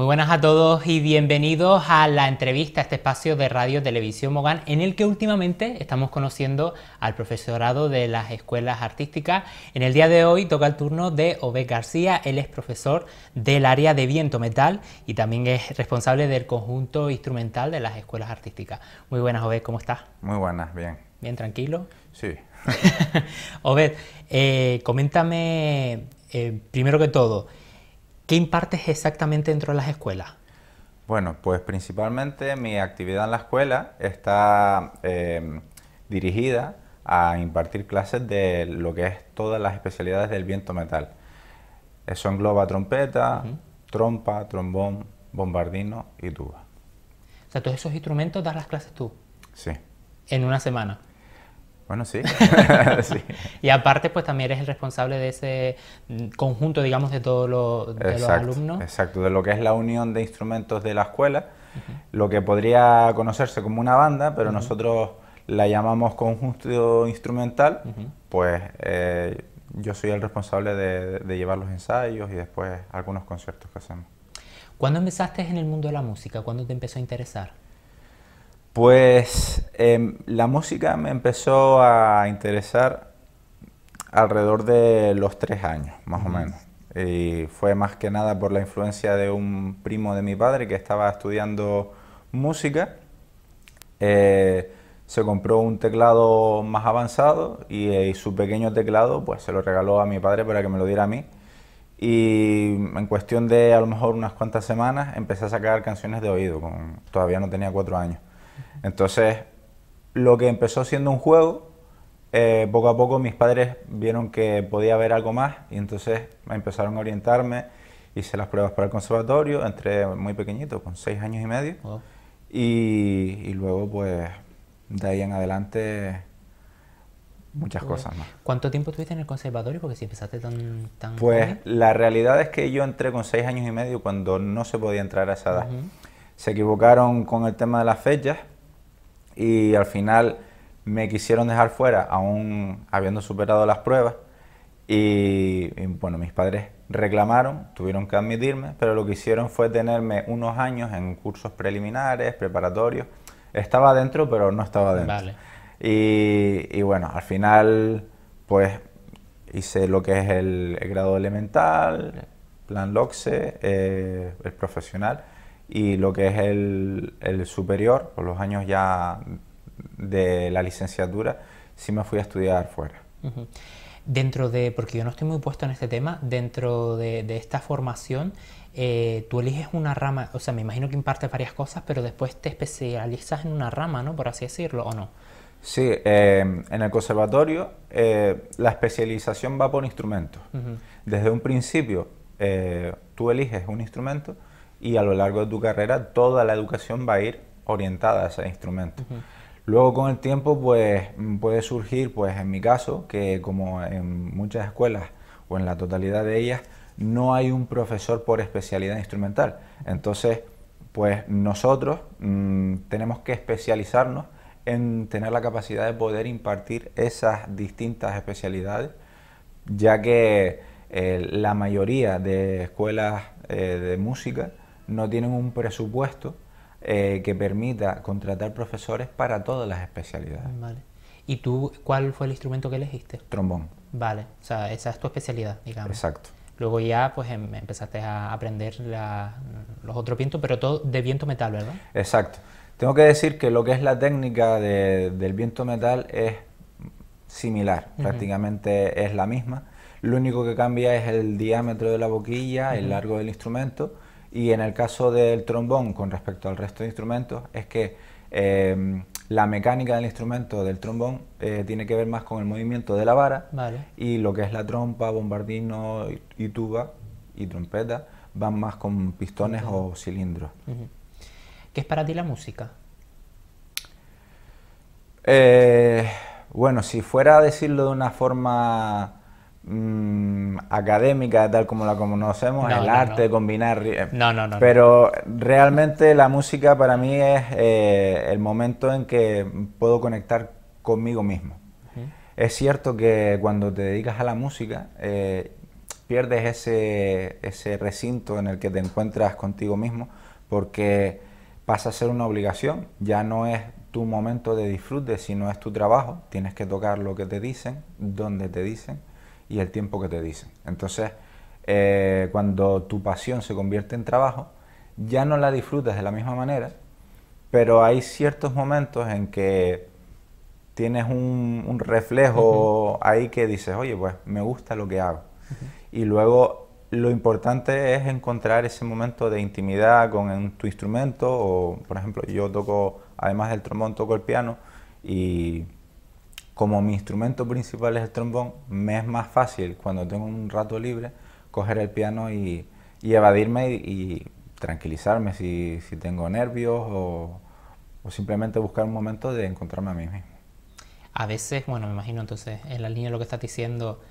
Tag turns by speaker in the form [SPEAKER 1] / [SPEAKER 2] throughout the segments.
[SPEAKER 1] Muy buenas a todos y bienvenidos a la entrevista, a este espacio de Radio Televisión Mogán, en el que últimamente estamos conociendo al profesorado de las escuelas artísticas. En el día de hoy toca el turno de Obed García, él es profesor del área de viento metal y también es responsable del conjunto instrumental de las escuelas artísticas. Muy buenas, Obed, ¿cómo estás? Muy buenas, bien. ¿Bien tranquilo? Sí. Obed, eh, coméntame eh, primero que todo. ¿Qué impartes exactamente dentro de las escuelas?
[SPEAKER 2] Bueno, pues principalmente mi actividad en la escuela está em, dirigida a impartir clases de lo que es todas las especialidades del viento metal. Eso engloba trompeta, trompa, trombón, bombardino y tuba.
[SPEAKER 1] O sea, todos esos instrumentos das las clases tú. Sí. En una semana. Bueno, sí. Y aparte, pues también eres el responsable de ese mm, conjunto, digamos, de todos los alumnos.
[SPEAKER 2] Exacto, de lo que es la unión de instrumentos de la escuela, lo que podría conocerse como una banda, pero nosotros la llamamos conjunto instrumental, pues eh, yo soy el responsable de, de llevar los ensayos y después algunos conciertos que hacemos.
[SPEAKER 1] ¿Cuándo empezaste en el mundo de la música? ¿Cuándo te empezó a interesar?
[SPEAKER 2] Pues em, la música me empezó a interesar alrededor de los tres años, más o menos. Y fue más que nada por la influencia de un primo de mi padre que estaba estudiando música. Eh, se compró un teclado más avanzado eh, y, su pequeño teclado pues se lo regaló a mi padre para que me lo diera a mí. Y en cuestión de a lo mejor unas cuantas semanas empecé a sacar canciones de oído, todavía no tenía cuatro años. Entonces, lo que empezó siendo un juego, eh, poco a poco mis padres vieron que podía haber algo más y entonces empezaron a orientarme. Hice las pruebas para el conservatorio, entré muy pequeñito, con seis años y medio. Y, luego, pues, de ahí en adelante, muchas cosas más.
[SPEAKER 1] ¿Cuánto tiempo estuviste en el conservatorio? Porque si empezaste tan... pues
[SPEAKER 2] la realidad es que yo entré con seis años y medio cuando no se podía entrar a esa edad. Se equivocaron con el tema de las fechas y al final me quisieron dejar fuera, aún habiendo superado las pruebas. Y, bueno, mis padres reclamaron, tuvieron que admitirme, pero lo que hicieron fue tenerme unos años en cursos preliminares, preparatorios. Estaba dentro, pero no estaba dentro. Y, bueno, al final, pues hice lo que es el, grado elemental, plan LOXE, eh, el profesional y lo que es el, superior, por los años ya de la licenciatura, sí me fui a estudiar fuera.
[SPEAKER 1] Dentro de, porque yo no estoy muy puesto en este tema, dentro de, esta formación, eh, tú eliges una rama, o sea, me imagino que impartes varias cosas, pero después te especializas en una rama, ¿no? Por así decirlo, ¿o no?
[SPEAKER 2] Sí, eh, en el conservatorio eh, la especialización va por instrumentos. Desde un principio tú eliges un instrumento y a lo largo de tu carrera toda la educación va a ir orientada a ese instrumento. Luego con el tiempo pues mm, puede surgir pues en mi caso que como en muchas escuelas o en la totalidad de ellas no hay un profesor por especialidad instrumental. Entonces pues nosotros mm, tenemos que especializarnos en tener la capacidad de poder impartir esas distintas especialidades ya que eh, la mayoría de escuelas eh, de música no tienen un presupuesto eh, que permita
[SPEAKER 1] contratar profesores para todas las especialidades. ¿Y tú cuál fue el instrumento que elegiste? Trombón. Vale, o sea, esa es tu especialidad, digamos. Exacto. Luego ya pues em, empezaste a aprender los otros vientos, pero todo de viento metal, ¿verdad?
[SPEAKER 2] Exacto. Tengo que decir que lo que es la técnica del viento metal es similar, prácticamente es la misma. Lo único que cambia es el diámetro de la boquilla, el largo del instrumento y en el caso del trombón con respecto al resto de instrumentos es que em, la mecánica del instrumento del trombón eh, tiene que ver más con el movimiento de la vara y lo que es la trompa, bombardino y tuba y trompeta van más con pistones o cilindros.
[SPEAKER 1] ¿Qué es para ti la música?
[SPEAKER 2] Eh, bueno, si fuera a decirlo de una forma Mm, académica, tal como la conocemos, el arte, de combinar... Eh, no, no, no. Pero realmente la música para mí es eh, el momento en que puedo conectar conmigo mismo. Es cierto que cuando te dedicas a la música, eh, pierdes ese, ese recinto en el que te encuentras contigo mismo, porque pasa a ser una obligación, ya no es tu momento de disfrute, sino es tu trabajo, tienes que tocar lo que te dicen, donde te dicen, y el tiempo que te dicen. Entonces, eh, cuando tu pasión se convierte en trabajo, ya no la disfrutas de la misma manera, pero hay ciertos momentos en que tienes un, reflejo ahí que dices, oye, pues me gusta lo que hago. Y luego lo importante es encontrar ese momento de intimidad con tu instrumento, o por ejemplo, yo toco, además del trombón, toco el piano y como mi instrumento principal es el trombón, me es más fácil cuando tengo un rato libre coger el piano y, evadirme y, tranquilizarme si, tengo nervios o, simplemente buscar un momento de encontrarme a mí mismo.
[SPEAKER 1] A veces, bueno, me imagino entonces, en la línea de lo que estás diciendo,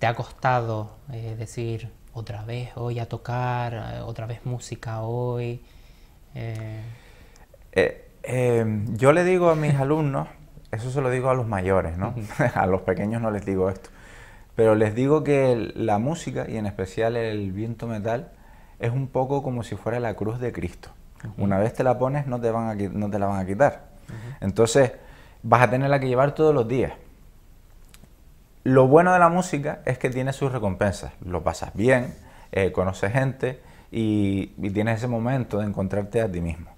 [SPEAKER 1] te ha costado eh, decir otra vez hoy a tocar, eh, otra vez música hoy. Eh.
[SPEAKER 2] yo le digo a mis alumnos eso se lo digo a los mayores, ¿no? a los pequeños no les digo esto. Pero les digo que la música, y en especial el viento metal, es un poco como si fuera la cruz de Cristo. Una vez te la pones, no te, van a, la van a quitar. Entonces, vas a tenerla que llevar todos los días. Lo bueno de la música es que tiene sus recompensas. Lo pasas bien, eh, conoces gente y tienes ese momento de encontrarte a ti mismo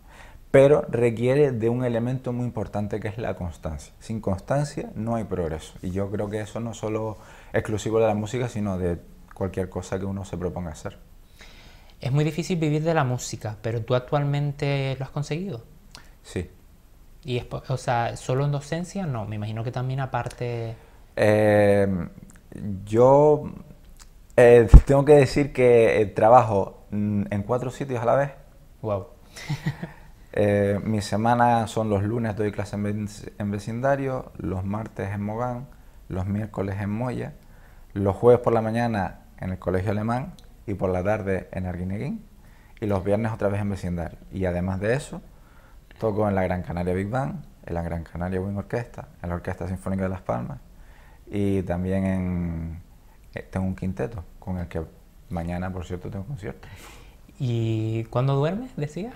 [SPEAKER 2] pero requiere de un elemento muy importante que es la constancia. Sin constancia no hay progreso. Y yo creo que eso no es solo exclusivo de la música, sino de cualquier cosa que uno se proponga hacer.
[SPEAKER 1] Es muy difícil vivir de la música, pero tú actualmente lo has conseguido. Sí. Y o sea, solo en docencia, no. Me imagino que también aparte.
[SPEAKER 2] Em, yo eh, tengo que decir que eh, trabajo mm, en cuatro sitios a la vez. Wow. Eh, mi semana son los lunes doy clase en, vecindario, los martes en Mogán, los miércoles en Moya, los jueves por la mañana en el Colegio Alemán y por la tarde en Arguineguín y los viernes otra vez en vecindario. Y además de eso, toco en la Gran Canaria Big Band, en la Gran Canaria Wing Orquesta, en la Orquesta Sinfónica de Las Palmas y también en, eh, tengo un quinteto con el que mañana, por cierto, tengo un
[SPEAKER 1] concierto. ¿Y cuándo duermes, decía?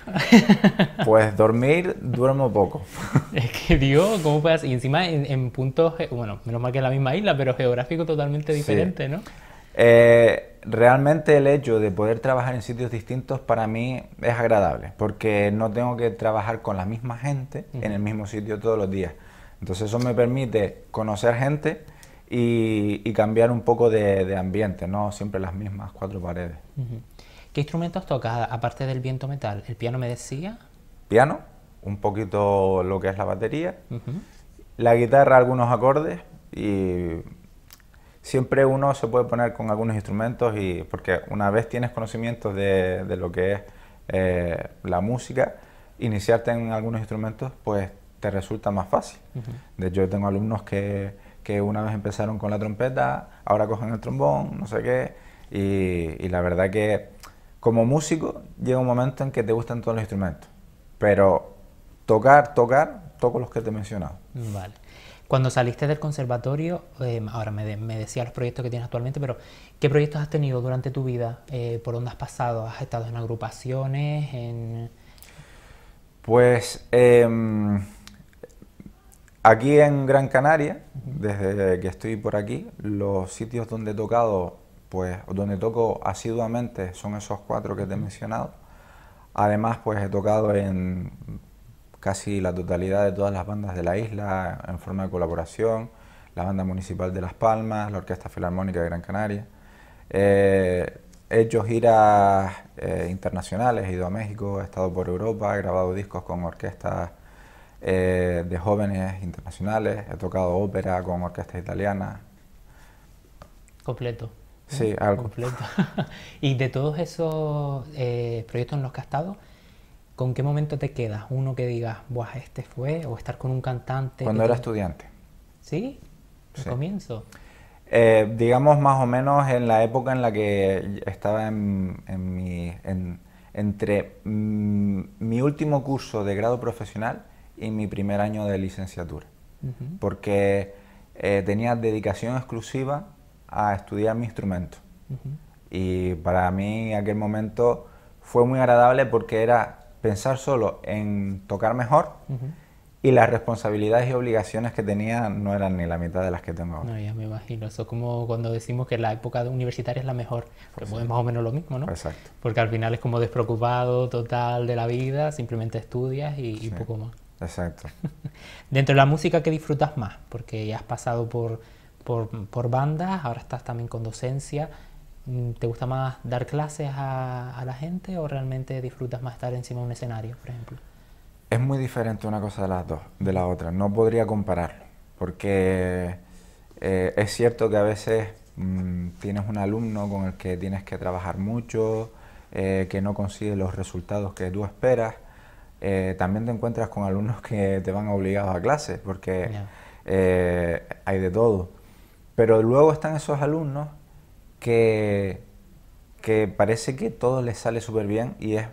[SPEAKER 2] pues dormir, duermo poco.
[SPEAKER 1] es que digo, ¿cómo puedes? Y encima en, puntos, bueno, menos mal que en la misma isla, pero geográfico totalmente diferente, ¿no?
[SPEAKER 2] Eh, realmente el hecho de poder trabajar en sitios distintos para mí es agradable, porque no tengo que trabajar con la misma gente en el mismo sitio todos los días. Entonces eso me permite conocer gente y, cambiar un poco de, ambiente, no siempre las mismas cuatro paredes.
[SPEAKER 1] ¿Qué instrumentos tocas aparte del viento metal? ¿El piano me decía?
[SPEAKER 2] Piano, un poquito lo que es la batería, la guitarra, algunos acordes y siempre uno se puede poner con algunos instrumentos y porque una vez tienes conocimientos de, lo que es eh, la música, iniciarte en algunos instrumentos pues te resulta más fácil. De hecho, yo tengo alumnos que, que, una vez empezaron con la trompeta, ahora cogen el trombón, no sé qué, y, y la verdad que como músico llega un momento en que te gustan todos los instrumentos, pero tocar, tocar, toco los que te he mencionado.
[SPEAKER 1] Vale. Cuando saliste del conservatorio, em, ahora me, decía los proyectos que tienes actualmente, pero ¿qué proyectos has tenido durante tu vida? Eh, ¿Por dónde has pasado? ¿Has estado en agrupaciones?
[SPEAKER 2] Pues em, aquí en Gran Canaria, desde que estoy por aquí, los sitios donde he tocado pues donde toco asiduamente son esos cuatro que te he mencionado. Además, pues he tocado en casi la totalidad de todas las bandas de la isla en forma de colaboración, la Banda Municipal de Las Palmas, la Orquesta Filarmónica de Gran Canaria. Eh, he hecho giras eh, internacionales, he ido a México, he estado por Europa, he grabado discos con orquestas eh, de jóvenes internacionales, he tocado ópera con orquestas italianas.
[SPEAKER 1] Completo. Sí, eh, algo. Completo. y de todos esos eh, proyectos en los que has estado, ¿con qué momento te quedas? Uno que digas, Buah, este fue, o estar con un cantante. Cuando era estudiante. ¿Sí? comienzo.
[SPEAKER 2] Eh, digamos más o menos en la época en la que estaba en, entre mm, mi último curso de grado profesional y mi primer año de licenciatura. Porque tenía dedicación exclusiva a estudiar mi instrumento. Y para mí aquel momento fue muy agradable porque era pensar solo en tocar mejor y las responsabilidades y obligaciones que tenía no eran ni la mitad de las que tengo ahora.
[SPEAKER 1] No, ya me imagino. Eso es como cuando decimos que la época universitaria es la mejor, pues pues es más o menos lo mismo, ¿no? Exacto. Porque al final es como despreocupado total de la vida, simplemente estudias y, y poco más. Exacto. Dentro de la música, ¿qué disfrutas más? Porque ya has pasado por por, bandas, ahora estás también con docencia. Mm, ¿Te gusta más dar clases a, la gente o realmente disfrutas más estar encima de un escenario, por ejemplo?
[SPEAKER 2] Es muy diferente una cosa de las dos, de la otra. No podría compararlo, porque eh, es cierto que a veces mm, tienes un alumno con el que tienes que trabajar mucho, eh, que no consigue los resultados que tú esperas. Eh, también te encuentras con alumnos que te van obligados a clases, porque hay de todo pero luego están esos alumnos que, parece que todo les sale súper bien y es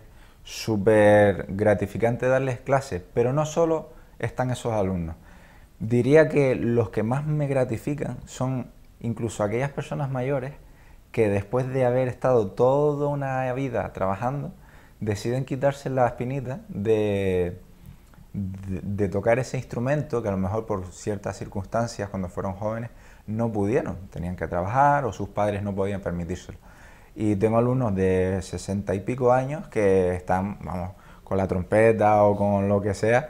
[SPEAKER 2] súper gratificante darles clases, pero no solo están esos alumnos. Diría que los que más me gratifican son incluso aquellas personas mayores que después de haber estado toda una vida trabajando, deciden quitarse la espinita de tocar ese instrumento que a lo mejor por ciertas circunstancias cuando fueron jóvenes no pudieron, tenían que trabajar o sus padres no podían permitírselo. Y tengo alumnos de sesenta y pico años que están, vamos, con la trompeta o con lo que sea,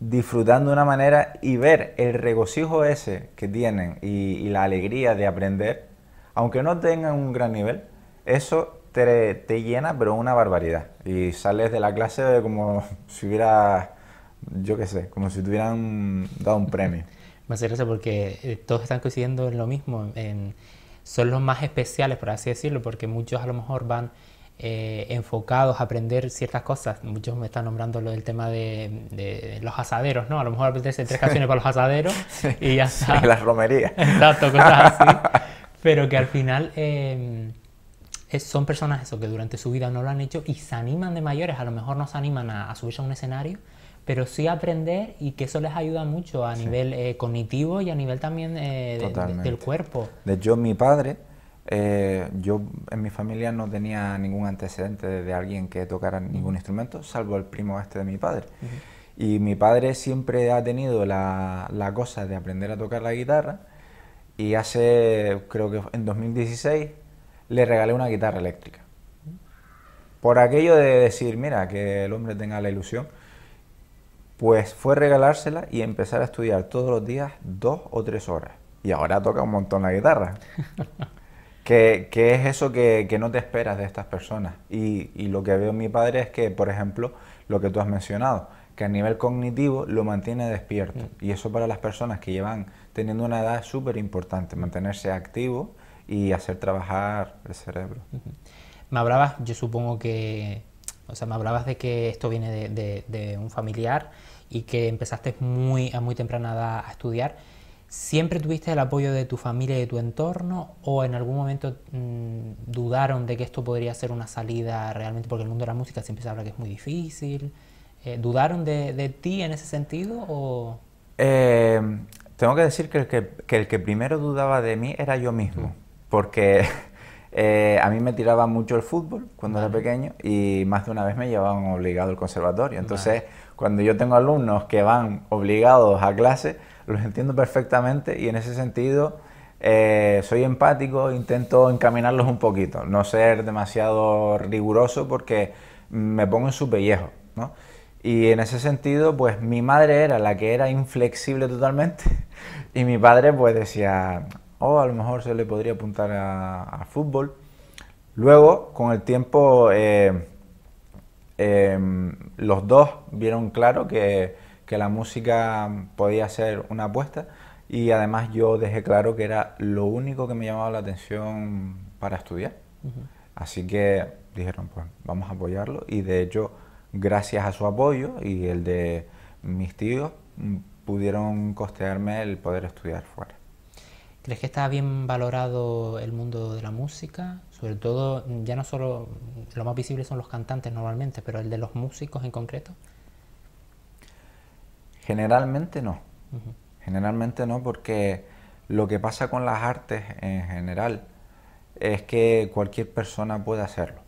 [SPEAKER 2] disfrutando de una manera y ver el regocijo ese que tienen y, la alegría de aprender, aunque no tengan un gran nivel, eso te, te, llena, pero una barbaridad. Y sales de la clase como si hubiera, yo qué sé, como si te hubieran dado un premio.
[SPEAKER 1] Me hace gracia porque eh, todos están coincidiendo en lo mismo. son los más especiales, por así decirlo, porque muchos a lo mejor van eh, enfocados a aprender ciertas cosas. Muchos me están nombrando lo del tema de, los asaderos, ¿no? A lo mejor aprenderse tres canciones para los asaderos y ya está. las romerías. Exacto, cosas así. Pero que al final em, son personas que durante su vida no lo han hecho y se animan de mayores. A lo mejor no se animan a subirse a un escenario pero sí aprender y que eso les ayuda mucho a nivel eh, cognitivo y a nivel también eh, del cuerpo.
[SPEAKER 2] De hecho, mi padre, eh, yo en mi familia no tenía ningún antecedente de, alguien que tocara ningún instrumento, salvo el primo este de mi padre. Y mi padre siempre ha tenido la, la, cosa de aprender a tocar la guitarra y hace, creo que en 2016, le regalé una guitarra eléctrica. Por aquello de decir, mira, que el hombre tenga la ilusión pues fue regalársela y empezar a estudiar todos los días dos o tres horas. Y ahora toca un montón la guitarra. ¿Qué es eso que, no te esperas de estas personas. Y, lo que veo en mi padre es que, por ejemplo, lo que tú has mencionado, que a nivel cognitivo lo mantiene despierto. Mm. Y eso para las personas que llevan teniendo una edad es súper importante, mantenerse activo y hacer trabajar el cerebro.
[SPEAKER 1] yo supongo que o sea, me hablabas de que esto viene de, un familiar y que empezaste muy, a muy temprana edad a estudiar. ¿Siempre tuviste el apoyo de tu familia y de tu entorno o en algún momento mm, dudaron de que esto podría ser una salida realmente? Porque el mundo de la música siempre se habla que es muy difícil. Eh, ¿Dudaron de, ti en ese sentido o...?
[SPEAKER 2] Eh, tengo que decir que el que, que el que, primero dudaba de mí era yo mismo, mm. porque eh, a mí me tiraba mucho el fútbol cuando era pequeño y más de una vez me llevaban obligado al conservatorio. Entonces, cuando yo tengo alumnos que van obligados a clase, los entiendo perfectamente y en ese sentido eh, soy empático, intento encaminarlos un poquito, no ser demasiado riguroso porque me pongo en su pellejo. Y en ese sentido, pues mi madre era la que era inflexible totalmente y mi padre pues decía, o a lo mejor se le podría apuntar a, fútbol. Luego, con el tiempo, eh, em, los dos vieron claro que, la música podía ser una apuesta y además yo dejé claro que era lo único que me llamaba la atención para estudiar. Así que dijeron, pues vamos a apoyarlo y de hecho, gracias a su apoyo y el de mis tíos, mm, pudieron costearme el poder estudiar fuera.
[SPEAKER 1] ¿Crees que está bien valorado el mundo de la música? Sobre todo, ya no solo lo más visible son los cantantes normalmente, pero el de los músicos en concreto.
[SPEAKER 2] Generalmente no. Generalmente no, porque lo que pasa con las artes en general es que cualquier persona puede hacerlo.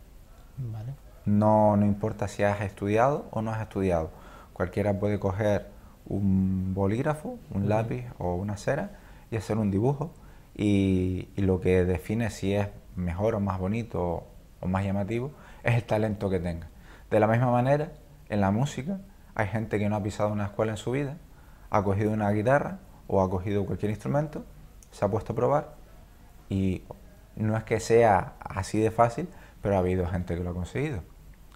[SPEAKER 2] No, importa si has estudiado o no has estudiado. Cualquiera puede coger un bolígrafo, un lápiz o una cera y hacer un dibujo y, lo que define si es mejor o más bonito o, más llamativo es el talento que tenga. De la misma manera, en la música hay gente que no ha pisado una escuela en su vida, ha cogido una guitarra o ha cogido cualquier instrumento, se ha puesto a probar y no es que sea así de fácil, pero ha habido gente que lo ha conseguido.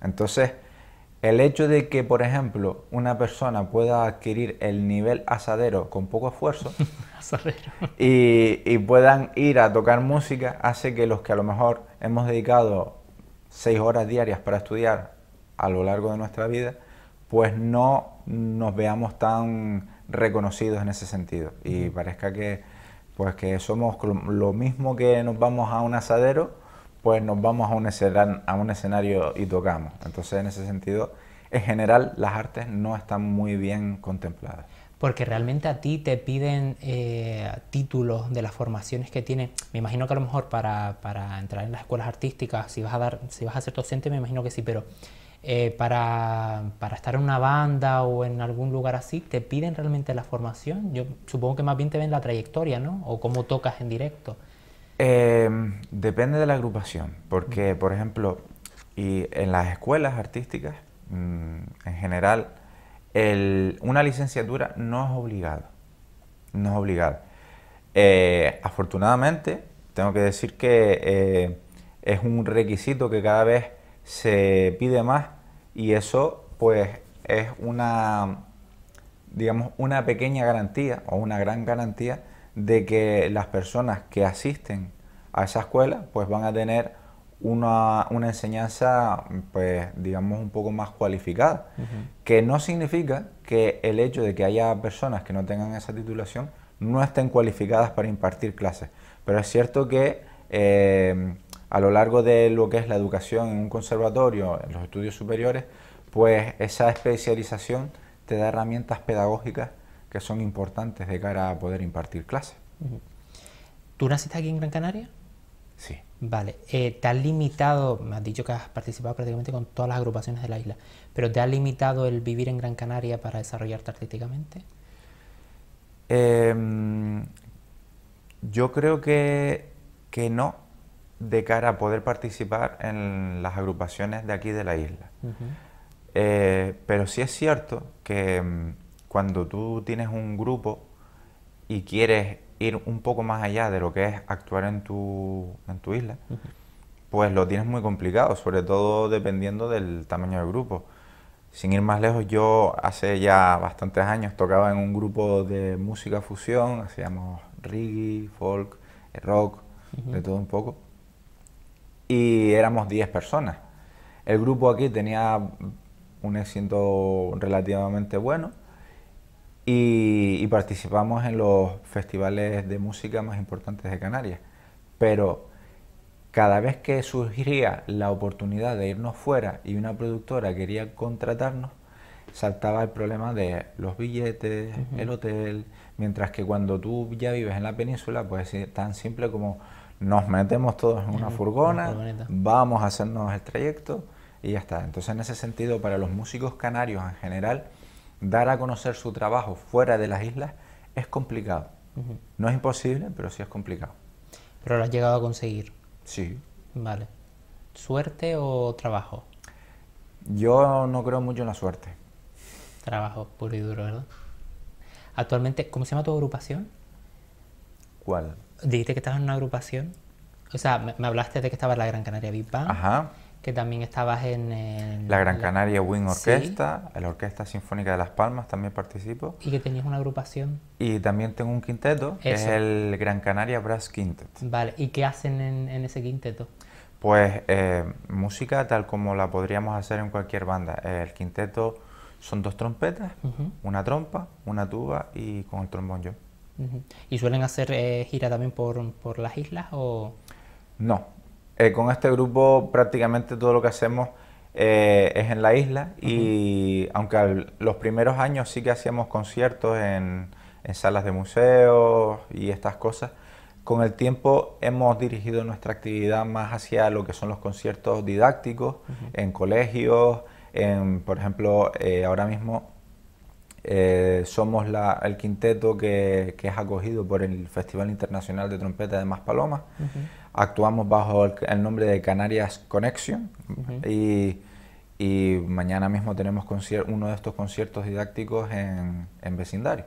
[SPEAKER 2] Entonces, el hecho de que, por ejemplo, una persona pueda adquirir el nivel asadero con poco esfuerzo y, puedan ir a tocar música hace que los que a lo mejor hemos dedicado seis horas diarias para estudiar a lo largo de nuestra vida, pues no nos veamos tan reconocidos en ese sentido y parezca que pues que somos lo mismo que nos vamos a un asadero pues nos vamos a un, escenario, a un escenario y tocamos. Entonces, en ese sentido, en general, las artes no están muy bien contempladas.
[SPEAKER 1] Porque realmente a ti te piden eh, títulos de las formaciones que tienes. Me imagino que a lo mejor para, entrar en las escuelas artísticas, si vas a dar, si vas a ser docente, me imagino que sí, pero eh, para, para, estar en una banda o en algún lugar así, ¿te piden realmente la formación? Yo supongo que más bien te ven la trayectoria, ¿no? O cómo tocas en directo.
[SPEAKER 2] Em, depende de la agrupación, porque, por ejemplo, y en las escuelas artísticas, mm, en general, una licenciatura no es obligada. No es obligada. Eh, afortunadamente, tengo que decir que eh, es un requisito que cada vez se pide más y eso pues es una, digamos, una pequeña garantía o una gran garantía de que las personas que asisten a esa escuela pues van a tener una, enseñanza pues digamos un poco más cualificada, que no significa que el hecho de que haya personas que no tengan esa titulación no estén cualificadas para impartir clases, pero es cierto que eh, a lo largo de lo que es la educación en un conservatorio, en los estudios superiores, pues esa especialización te da herramientas pedagógicas que son importantes de cara a poder impartir clases.
[SPEAKER 1] ¿Tú naciste aquí en Gran Canaria? Sí. Vale, eh, ¿te has limitado, me has dicho que has participado prácticamente con todas las agrupaciones de la isla, pero ¿te ha limitado el vivir en Gran Canaria para desarrollarte artísticamente?
[SPEAKER 2] Em, yo creo que, que no, de cara a poder participar en las agrupaciones de aquí de la isla. Eh, pero sí es cierto que em, cuando tú tienes un grupo y quieres ir un poco más allá de lo que es actuar en tu, isla, pues lo tienes muy complicado, sobre todo dependiendo del tamaño del grupo. Sin ir más lejos, yo hace ya bastantes años tocaba en un grupo de música fusión, hacíamos reggae, folk, rock, de todo un poco, y éramos 10 personas. El grupo aquí tenía un éxito relativamente bueno, y, participamos en los festivales de música más importantes de Canarias. Pero cada vez que surgía la oportunidad de irnos fuera y una productora quería contratarnos, saltaba el problema de los billetes, el hotel, mientras que cuando tú ya vives en la península, pues es tan simple como nos metemos todos en una furgona, vamos a hacernos el trayecto y ya está. Entonces en ese sentido, para los músicos canarios en general, dar a conocer su trabajo fuera de las islas es complicado. No es imposible, pero sí es complicado. Pero lo has llegado a conseguir. Sí.
[SPEAKER 1] Vale. ¿Suerte o trabajo?
[SPEAKER 2] Yo no creo mucho en la suerte.
[SPEAKER 1] Trabajo, puro y duro, ¿verdad? Actualmente, ¿cómo se llama tu agrupación? ¿Cuál? Dijiste que estabas en una agrupación. O sea, me, hablaste de que estabas en la Gran Canaria Big Ajá que también estabas en... la Gran Canaria Wing Orquesta,
[SPEAKER 2] la Orquesta Sinfónica de Las Palmas también participo.
[SPEAKER 1] Y que tenías una agrupación.
[SPEAKER 2] Y también tengo un quinteto, es el Gran Canaria Brass Quintet.
[SPEAKER 1] Vale, ¿y qué hacen en, ese quinteto?
[SPEAKER 2] Pues eh, música tal como la podríamos hacer en cualquier banda. El quinteto son dos trompetas, una trompa, una tuba y con el trombón yo.
[SPEAKER 1] ¿Y suelen hacer eh, gira también por, por las islas o...?
[SPEAKER 2] No, eh, con este grupo prácticamente todo lo que hacemos eh, es en la isla y aunque los primeros años sí que hacíamos conciertos en, salas de museos y estas cosas, con el tiempo hemos dirigido nuestra actividad más hacia lo que son los conciertos didácticos en colegios, por ejemplo, eh, ahora mismo somos el quinteto que, es acogido por el Festival Internacional de Trompeta de Maspalomas. Palomas actuamos bajo el, nombre de Canarias Connection y, mañana mismo tenemos uno de estos conciertos didácticos en, vecindario.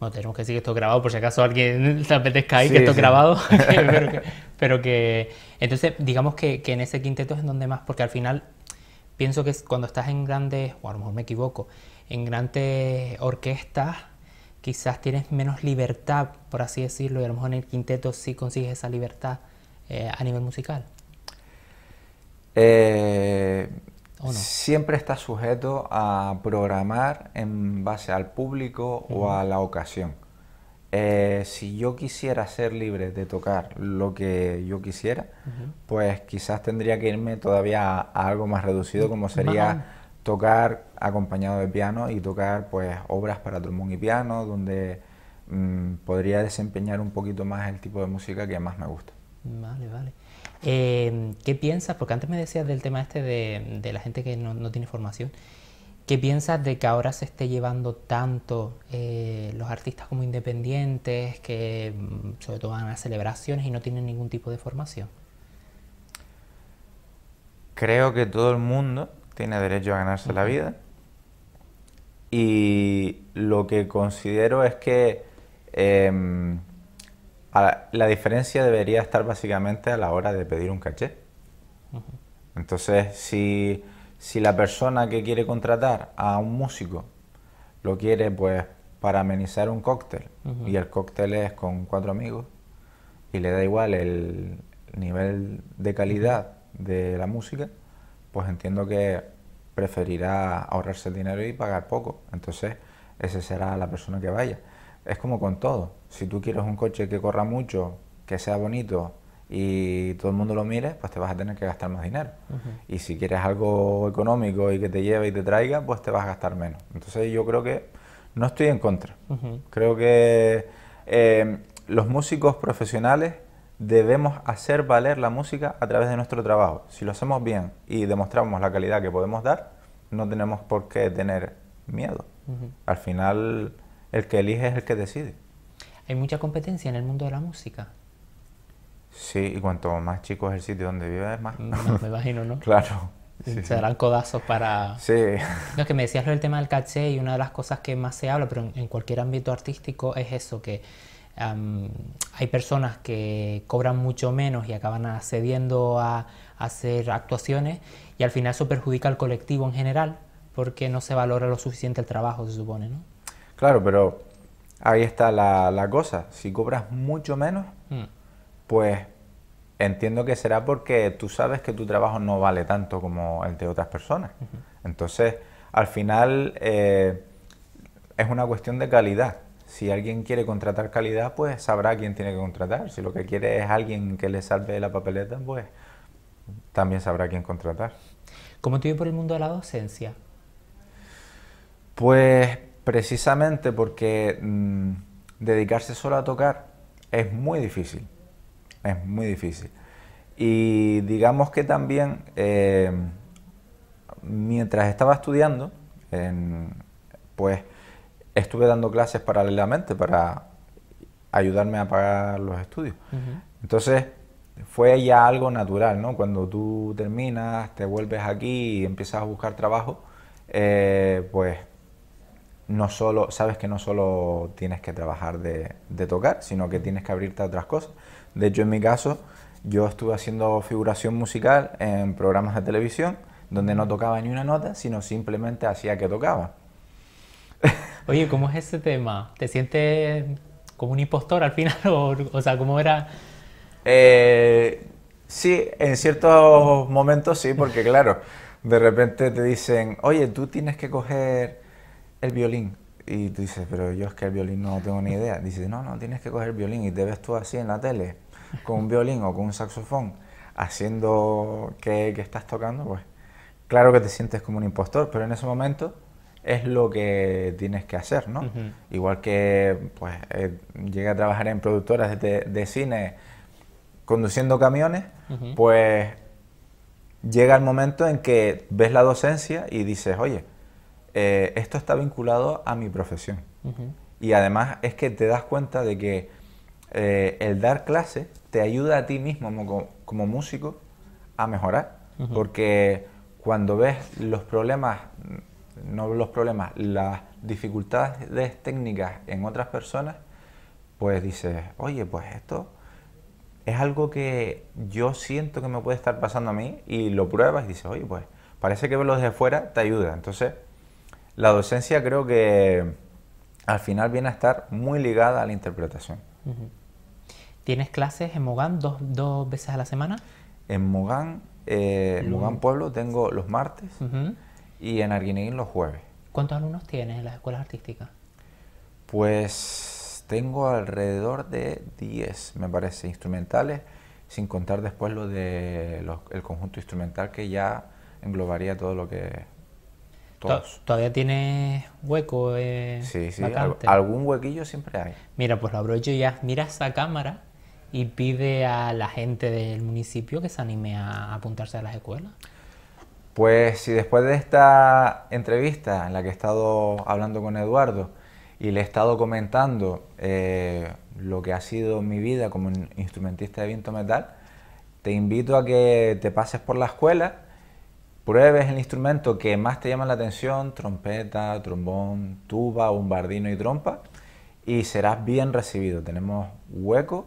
[SPEAKER 1] Bueno, tenemos que decir que esto es grabado, por si acaso alguien se apetezca ahí que esto es grabado. pero, que, Entonces, digamos que, que en ese quinteto es donde más, porque al final pienso que cuando estás en grandes, o a lo mejor me equivoco, en grandes orquestas, quizás tienes menos libertad, por así decirlo, y a lo mejor en el quinteto sí consigues esa libertad eh, a nivel musical.
[SPEAKER 2] Eh, siempre estás sujeto a programar en base al público o a la ocasión. Eh, si yo quisiera ser libre de tocar lo que yo quisiera, pues quizás tendría que irme todavía a algo más reducido, como sería tocar acompañado de piano y tocar pues obras para trombón y piano, donde mm, podría desempeñar un poquito más el tipo de música que más me gusta.
[SPEAKER 1] Vale, vale. Em, ¿Qué piensas? Porque antes me decías del tema este de, la gente que no, tiene formación. ¿Qué piensas de que ahora se esté llevando tanto eh, los artistas como independientes, que mm, sobre todo van a celebraciones y no tienen ningún tipo de formación?
[SPEAKER 2] Creo que todo el mundo tiene derecho a ganarse la vida. Y lo que considero es que em, la, diferencia debería estar básicamente a la hora de pedir un caché. Entonces, si, la persona que quiere contratar a un músico lo quiere pues para amenizar un cóctel y el cóctel es con cuatro amigos y le da igual el nivel de calidad de la música, pues entiendo que preferirá ahorrarse el dinero y pagar poco. Entonces, esa será la persona que vaya. Es como con todo. Si tú quieres un coche que corra mucho, que sea bonito y todo el mundo lo mire, pues te vas a tener que gastar más dinero. Y si quieres algo económico y que te lleve y te traiga, pues te vas a gastar menos. Entonces yo creo que no estoy en contra. Creo que eh, los músicos profesionales debemos hacer valer la música a través de nuestro trabajo. Si lo hacemos bien y demostramos la calidad que podemos dar, no tenemos por qué tener miedo. Al final, el que elige es el que decide.
[SPEAKER 1] Hay mucha competencia en el mundo de la música.
[SPEAKER 2] Sí, y cuanto más chico es el sitio donde vive, más. Mm, no, me imagino, ¿no? claro. Se darán
[SPEAKER 1] codazos para... Sí. lo que me decías lo del tema del caché y una de las cosas que más se habla, pero en cualquier ámbito artístico, es eso, que hay personas que cobran mucho menos y acaban accediendo a, hacer actuaciones y al final eso perjudica al colectivo en general porque no se valora lo suficiente el trabajo, se supone, ¿no?
[SPEAKER 2] Claro, pero ahí está la, cosa. Si cobras mucho
[SPEAKER 1] menos, mm.
[SPEAKER 2] pues entiendo que será porque tú sabes que tu trabajo no vale tanto como el de otras personas. Entonces, al final eh, es una cuestión de calidad si alguien quiere contratar calidad, pues sabrá quién tiene que contratar. Si lo que quiere es alguien que le salve la papeleta, pues también sabrá quién contratar.
[SPEAKER 1] ¿Cómo te por el mundo de la docencia?
[SPEAKER 2] Pues precisamente porque mm, dedicarse solo a tocar es muy difícil. Es muy difícil. Y digamos que también, eh, mientras estaba estudiando, pues estuve dando clases paralelamente para ayudarme a pagar los estudios. Entonces, fue ya algo natural, ¿no? Cuando tú terminas, te vuelves aquí y empiezas a buscar trabajo, eh, pues no solo, sabes que no solo tienes que trabajar de, tocar, sino que tienes que abrirte a otras cosas. De hecho, en mi caso, yo estuve haciendo figuración musical en programas de televisión, donde no tocaba ni una nota, sino simplemente hacía que tocaba.
[SPEAKER 1] Oye, ¿cómo es ese tema? ¿Te sientes como un impostor al final? O, sea, ¿cómo era? Eh, sí, en ciertos momentos
[SPEAKER 2] sí, porque claro, de repente te dicen, oye, tú tienes que coger el violín. Y tú dices, pero yo es que el violín no tengo ni idea. Dices, no, no, tienes que coger el violín y te ves tú así en la tele, con un violín o con un saxofón, haciendo que, que estás tocando, pues claro que te sientes como un impostor, pero en ese momento es lo que tienes que hacer, ¿no? Igual que pues eh, llegué a trabajar en productoras de, cine conduciendo camiones, pues llega el momento en que ves la docencia y dices, oye, eh, esto está vinculado a mi profesión. Y además es que te das cuenta de que eh, el dar clase te ayuda a ti mismo como músico a mejorar. Porque cuando ves los problemas no los problemas, las dificultades técnicas en otras personas, pues dices, oye, pues esto es algo que yo siento que me puede estar pasando a mí y lo pruebas y dices, oye, pues parece que verlo desde fuera te ayuda. Entonces, la docencia creo que al final viene a estar muy ligada a la interpretación.
[SPEAKER 1] ¿Tienes clases en Mogán dos, veces a la semana? En Mogán,
[SPEAKER 2] eh, Mogán Pueblo tengo los martes y en Arguineguín los jueves.
[SPEAKER 1] ¿Cuántos alumnos tienes en las escuelas artísticas?
[SPEAKER 2] Pues tengo alrededor de 10, me parece, instrumentales, sin contar después lo de el conjunto instrumental que ya englobaría todo lo que todos.
[SPEAKER 1] ¿Todavía tienes hueco? Eh, sí, sí, algún
[SPEAKER 2] huequillo siempre hay.
[SPEAKER 1] Mira, pues lo aprovecho ya. Mira esa cámara y pide a la gente del municipio que se anime a apuntarse a las escuelas.
[SPEAKER 2] Pues si después de esta entrevista en la que he estado hablando con Eduardo y le he estado comentando eh, lo que ha sido mi vida como instrumentista de viento metal, te invito a que te pases por la escuela, pruebes el instrumento que más te llama la atención, trompeta, trombón, tuba, bombardino y trompa, y serás bien recibido. Tenemos hueco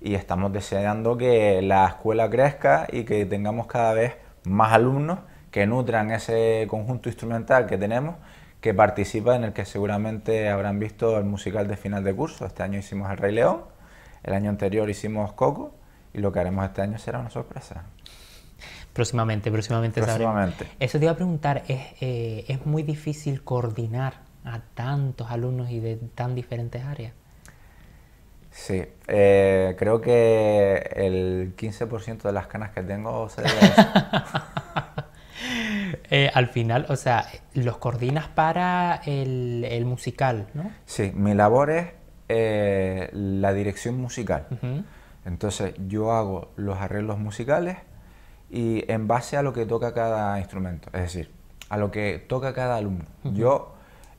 [SPEAKER 2] y estamos deseando que la escuela crezca y que tengamos cada vez más alumnos que nutran ese conjunto instrumental que tenemos, que participa en el que seguramente habrán visto el musical de final de curso. Este año hicimos El Rey León, el año anterior hicimos Coco y lo que haremos este año será una sorpresa.
[SPEAKER 1] Próximamente, próximamente, próximamente. Eso te iba a preguntar, ¿es, eh, ¿es muy difícil coordinar a tantos alumnos y de tan diferentes áreas?
[SPEAKER 2] Sí, eh, creo que el 15% de las canas que tengo se debe a eso.
[SPEAKER 1] Eh, al final, o sea, los coordinas para el, musical, ¿no?
[SPEAKER 2] Sí, mi labor es eh, la dirección musical. Entonces yo hago los arreglos musicales y en base a lo que toca cada instrumento, es decir, a lo que toca cada alumno. Yo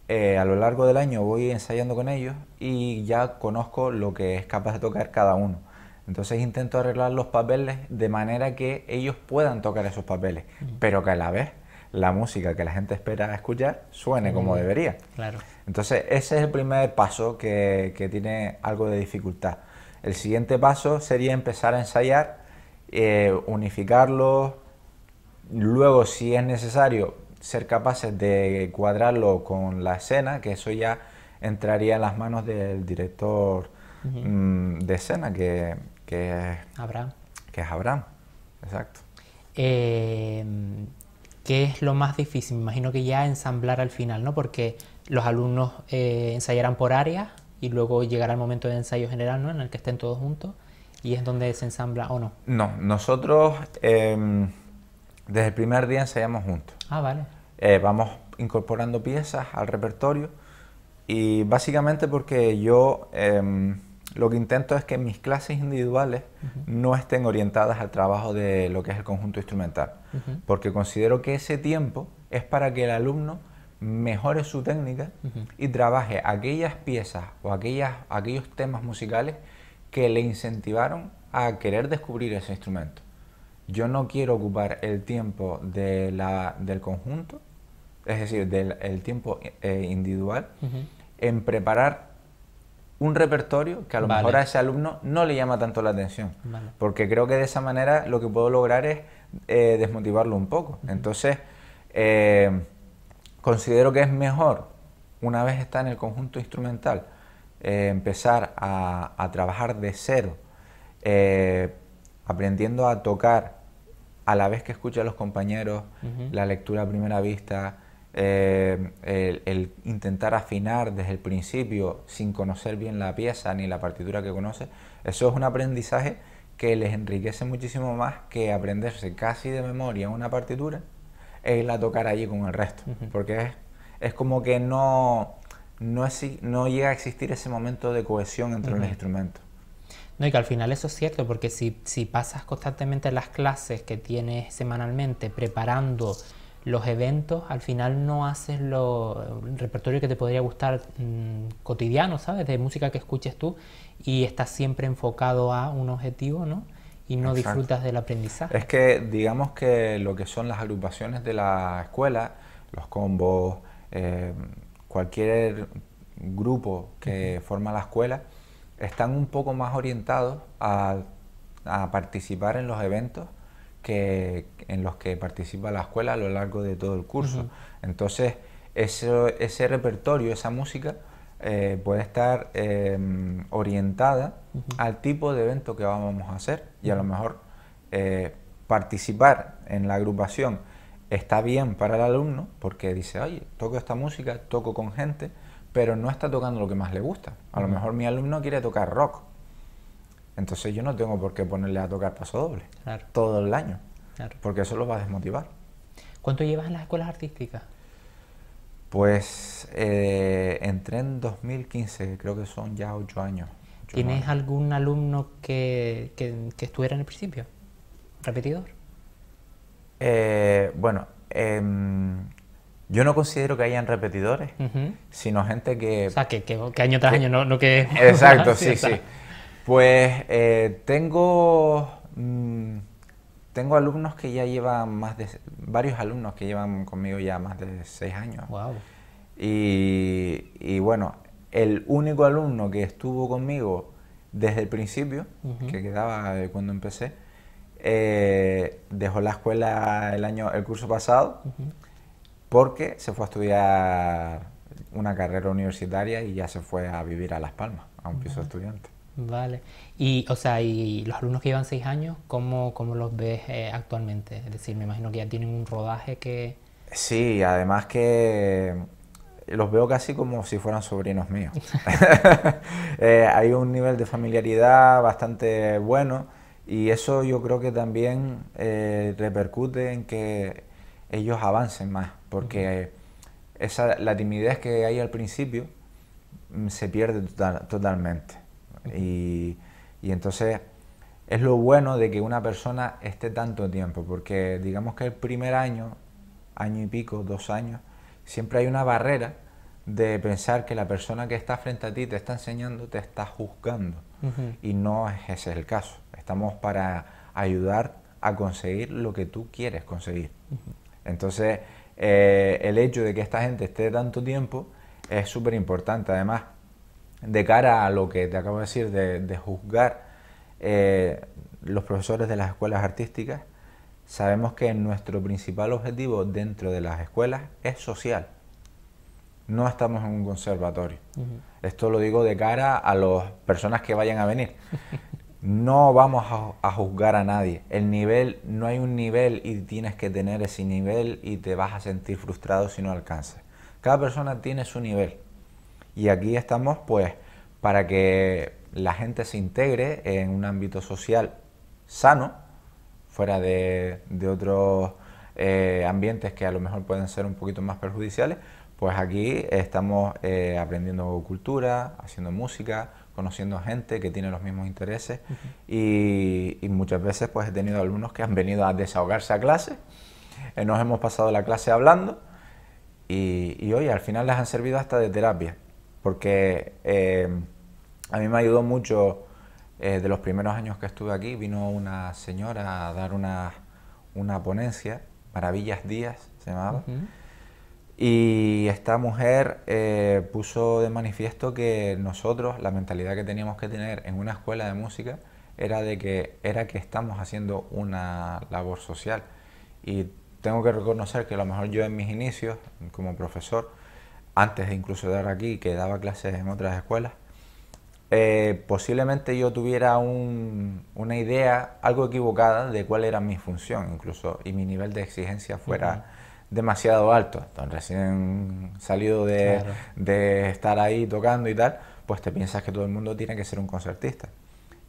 [SPEAKER 2] eh, a lo largo del año voy ensayando con ellos y ya conozco lo que es capaz de tocar cada uno. Entonces intento arreglar los papeles de manera que ellos puedan tocar esos papeles, pero que a la vez la música que la gente espera escuchar suene como mm, debería. Claro. Entonces, ese es el primer paso que, tiene algo de dificultad. El siguiente paso sería empezar a ensayar, eh, unificarlo, luego, si es necesario, ser capaces de cuadrarlo con la escena, que eso ya entraría en las manos del director mm, de escena, que, que, es Abraham. Que es Abraham, exacto.
[SPEAKER 1] Eh, ¿Qué es lo más difícil? Me imagino que ya ensamblar al final, ¿no? Porque los alumnos eh, ensayarán por áreas y luego llegará el momento de ensayo general, ¿no? En el que estén todos juntos y es donde se ensambla o no.
[SPEAKER 2] No, nosotros em, desde el primer día ensayamos juntos. Ah, vale. Eh, vamos incorporando piezas al repertorio y básicamente porque yo em, lo que intento es que mis clases individuales no estén orientadas al trabajo de lo que es el conjunto instrumental, porque considero que ese tiempo es para que el alumno mejore su técnica y trabaje aquellas piezas o aquellas, aquellos temas musicales que le incentivaron a querer descubrir ese instrumento. Yo no quiero ocupar el tiempo de la, del conjunto, es decir, del el tiempo eh, individual, en preparar un repertorio que a lo mejor a ese alumno no le llama tanto la atención. Porque creo que de esa manera lo que puedo lograr es eh, desmotivarlo un poco. Entonces, eh, considero que es mejor, una vez está en el conjunto instrumental, eh, empezar a, trabajar de cero, aprendiendo a tocar a la vez que escucha a los compañeros, la lectura a primera vista, eh, el, intentar afinar desde el principio sin conocer bien la pieza ni la partitura que conoce, eso es un aprendizaje que les enriquece muchísimo más que aprenderse casi de memoria una partitura e la a tocar allí con el resto, porque es, como que no, no, llega a existir ese momento de cohesión entre los instrumentos.
[SPEAKER 1] No, y que al final eso es cierto, porque si, si pasas constantemente las clases que tienes semanalmente preparando los eventos, al final no haces lo, el repertorio que te podría gustar mm, cotidiano, ¿sabes? De música que escuches tú y estás siempre enfocado a un objetivo, ¿no? Y no disfrutas del aprendizaje. Es
[SPEAKER 2] que digamos que lo que son las agrupaciones de la escuela, los combos, eh, cualquier grupo que forma la escuela, están un poco más orientados a participar en los eventos que, en los que participa la escuela a lo largo de todo el curso. Entonces, ese, repertorio, esa música, eh, puede estar em, orientada al tipo de evento que vamos a hacer y a lo mejor eh, participar en la agrupación está bien para el alumno porque dice, oye, toco esta música, toco con gente, pero no está tocando lo que más le gusta. A lo mejor mi alumno quiere tocar rock entonces yo no tengo por qué ponerle a tocar paso doble todo el año, porque eso lo va a desmotivar.
[SPEAKER 1] ¿Cuánto llevas en las escuelas artísticas?
[SPEAKER 2] Pues eh, entré
[SPEAKER 1] en 2015, creo que son ya ocho años. ¿Tienes algún alumno que, que, estuviera en el principio? ¿Repetidor?
[SPEAKER 2] Eh, bueno, em, yo no considero que hayan repetidores, sino gente que... O sea,
[SPEAKER 1] que, año tras año, no, no que... Exacto, sí, sí.
[SPEAKER 2] Pues eh, tengo, mm, tengo alumnos que ya llevan más de, varios alumnos que llevan conmigo ya más de seis años. Y, bueno, el único alumno que estuvo conmigo desde el principio, que quedaba cuando empecé, eh, dejó la escuela el año, el curso pasado, porque se fue a estudiar una carrera universitaria y ya se fue a vivir a Las Palmas, a un piso estudiante.
[SPEAKER 1] Vale. Y, o sea, y los alumnos que llevan seis años, ¿cómo, los ves eh, actualmente? Es decir, me imagino que ya tienen un rodaje que...
[SPEAKER 2] Sí, además que los veo casi como si fueran sobrinos míos. Eh, hay un nivel de familiaridad bastante bueno y eso yo creo que también eh, repercute en que ellos avancen más, porque esa, la timidez que hay al principio mm, se pierde totalmente. Y, entonces es lo bueno de que una persona esté tanto tiempo, porque digamos que el primer año, año y pico, dos años, siempre hay una barrera de pensar que la persona que está frente a ti te está enseñando, te está juzgando. Y no es ese el caso. Estamos para ayudar a conseguir lo que tú quieres conseguir. Entonces, eh, el hecho de que esta gente esté tanto tiempo es súper importante. Además, de cara a lo que te acabo de decir, de, juzgar eh, los profesores de las escuelas artísticas, sabemos que nuestro principal objetivo dentro de las escuelas es social. No estamos en un conservatorio. Esto lo digo de cara a las personas que vayan a venir. No vamos a, a, juzgar a nadie. El nivel, no hay un nivel y tienes que tener ese nivel y te vas a sentir frustrado si no alcanzas. Cada persona tiene su nivel. Y aquí estamos pues para que la gente se integre en un ámbito social sano, fuera de, otros eh, ambientes que a lo mejor pueden ser un poquito más perjudiciales, pues aquí estamos eh, aprendiendo cultura, haciendo música, conociendo gente que tiene los mismos intereses y, muchas veces pues he tenido alumnos que han venido a desahogarse a clase, eh, nos hemos pasado la clase hablando y, hoy al final les han servido hasta de terapia porque eh, a mí me ayudó mucho eh, de los primeros años que estuve aquí, vino una señora a dar una, ponencia, Maravillas Díaz se llamaba, y esta mujer eh, puso de manifiesto que nosotros, la mentalidad que teníamos que tener en una escuela de música, era de que era que estamos haciendo una labor social y tengo que reconocer que a lo mejor yo en mis inicios como profesor antes de incluso de aquí, que daba clases en otras escuelas, eh, posiblemente yo tuviera una idea algo equivocada de cuál era mi función incluso y mi nivel de exigencia fuera demasiado alto. Entonces, recién salido de, estar ahí tocando y tal, pues te piensas que todo el mundo tiene que ser un concertista.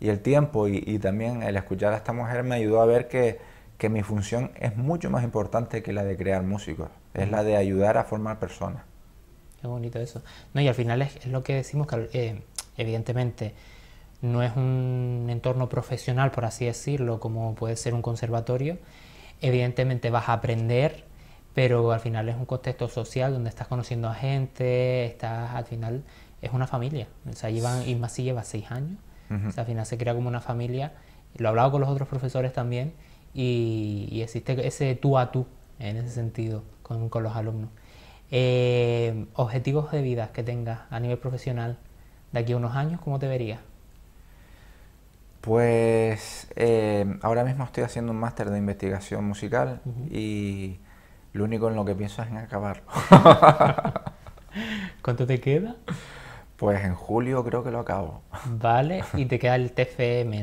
[SPEAKER 2] Y el tiempo y, y también el escuchar a esta mujer me ayudó a ver que, que mi función es mucho más importante que la de crear músicos, es la de ayudar a formar personas.
[SPEAKER 1] Qué bonito eso. No, y al final es, lo que decimos que eh, evidentemente no es un entorno profesional, por así decirlo, como puede ser un conservatorio. Evidentemente vas a aprender, pero al final es un contexto social donde estás conociendo a gente, estás al final es una familia. O sea, y más lleva seis años. al final se crea como una familia. Lo he hablado con los otros profesores también y, y existe ese tú a tú en ese sentido con los alumnos. Eh, objetivos de vida que tengas a nivel profesional de aquí a unos años, ¿cómo te verías?
[SPEAKER 2] Pues eh, ahora mismo estoy haciendo un máster de investigación musical y lo único en lo que pienso es en acabarlo. ¿Cuánto te queda? Pues en
[SPEAKER 1] julio creo que lo acabo. Vale, y te queda el TFM,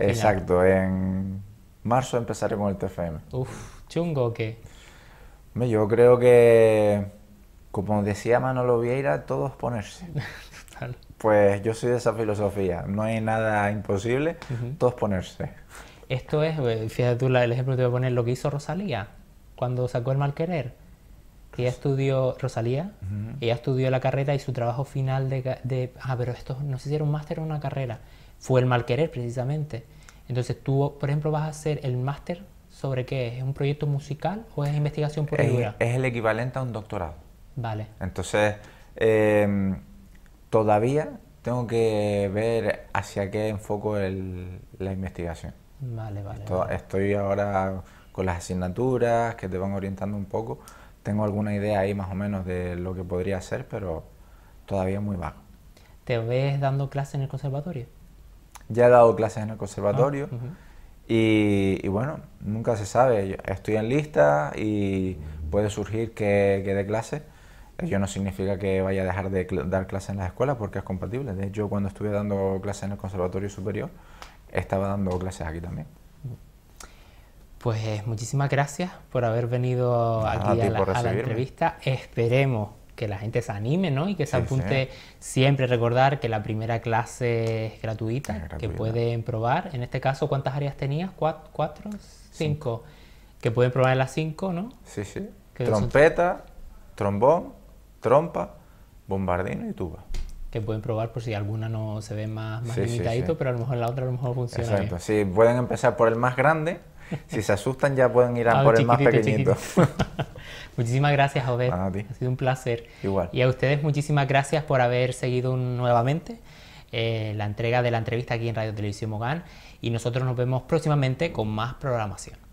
[SPEAKER 1] Exacto,
[SPEAKER 2] en marzo
[SPEAKER 1] empezaré con el TFM. Uf, ¿chungo o qué?
[SPEAKER 2] Yo creo que como decía Manolo Vieira, todos
[SPEAKER 1] ponerse.
[SPEAKER 2] Pues yo soy de esa filosofía, no hay nada imposible, todos ponerse.
[SPEAKER 1] Esto es, eh, fíjate tú, el ejemplo te voy a poner lo que hizo Rosalía cuando sacó el mal querer. Ella estudió, Rosalía, ella estudió la carrera y su trabajo final de, ah, pero esto no sé si un máster o una carrera, fue el mal querer precisamente. Entonces tú, por ejemplo, vas a hacer el máster sobre qué es, un proyecto musical o es investigación por Es
[SPEAKER 2] el equivalente a un doctorado. Vale. Entonces, em, todavía tengo que ver hacia qué enfoco el, la investigación.
[SPEAKER 1] Vale, vale,
[SPEAKER 2] Estoy ahora con las asignaturas que te van orientando un poco. Tengo alguna idea ahí más o menos de lo que podría ser, pero todavía muy bajo.
[SPEAKER 1] ¿Te ves dando clases en el conservatorio?
[SPEAKER 2] Ya he dado clases en el conservatorio. Ah, y, bueno, nunca se sabe. estoy en lista y puede surgir que, que dé clases. Ello no significa que vaya a dejar de dar clases en las escuelas porque es compatible. yo cuando estuve dando clases en el Conservatorio Superior, estaba dando clases aquí también.
[SPEAKER 1] Pues eh, muchísimas gracias por haber venido aquí a, la, entrevista. Esperemos que la gente se anime ¿no? y que se apunte siempre. Recordar que la primera clase es gratuita, que pueden probar. En este caso, ¿cuántas áreas tenías? ¿Cuatro? cinco. Que pueden probar en las cinco, ¿no?
[SPEAKER 2] Sí, sí. Trompeta, trombón, trompa, bombardino y tuba.
[SPEAKER 1] Que pueden probar por si alguna no se ve más, limitadito, pero a lo mejor la otra a lo mejor funciona. Exacto,
[SPEAKER 2] sí, pueden empezar por el más grande, si se asustan ya pueden ir a ah, por el más pequeñito.
[SPEAKER 1] muchísimas gracias, Obed. ha sido un placer. Igual. Y a ustedes muchísimas gracias por haber seguido nuevamente eh, la entrega de la entrevista aquí en Radio Televisión Mogán y nosotros nos vemos próximamente con más programación.